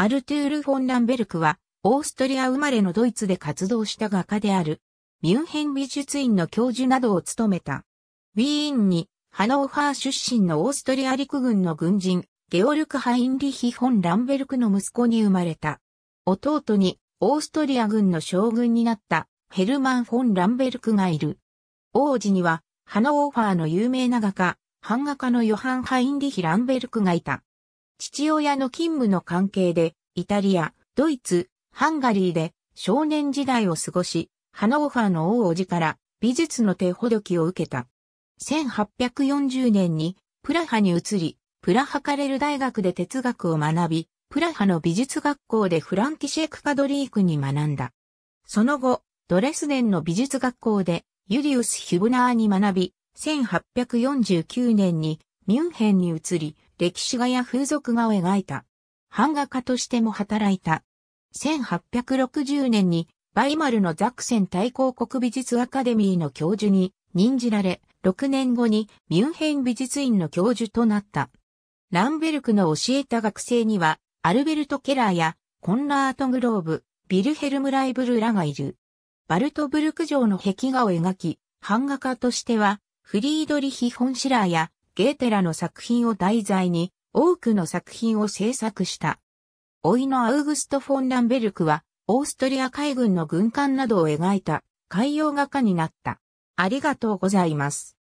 アルトゥール・フォン・ランベルクは、オーストリア生まれのドイツで活動した画家である。ミュンヘン美術院の教授などを務めた。ウィーンに、ハノーファー出身のオーストリア陸軍の軍人、ゲオルク・ハインリヒ・フォン・ランベルクの息子に生まれた。弟に、オーストリア軍の将軍になった、ヘルマン・フォン・ランベルクがいる。王子には、ハノーファーの有名な画家、版画家のヨハン・ハインリヒ・ランベルクがいた。父親の勤務の関係で、イタリア、ドイツ、ハンガリーで少年時代を過ごし、ハノーファーの王子から美術の手ほどきを受けた。1840年にプラハに移り、プラハカレル大学で哲学を学び、プラハの美術学校でフランキシェク・カドリークに学んだ。その後、ドレスデンの美術学校でユリウス・ヒュブナーに学び、1849年にミュンヘンに移り、歴史画や風俗画を描いた。版画家としても働いた。1860年にバイマルのザクセン大公国美術アカデミーの教授に任じられ、6年後にミュンヘン美術院の教授となった。ランベルクの教えた学生には、アルベルト・ケラーやコンラート・グローブ、ビルヘルム・ライブルらがいる。バルトブルク城の壁画を描き、版画家としては、フリードリヒ・ホンシラーやゲーテラの作品を題材に多くの作品を制作した。老いのアウグスト・フォン・ランベルクは、オーストリア海軍の軍艦などを描いた海洋画家になった。ありがとうございます。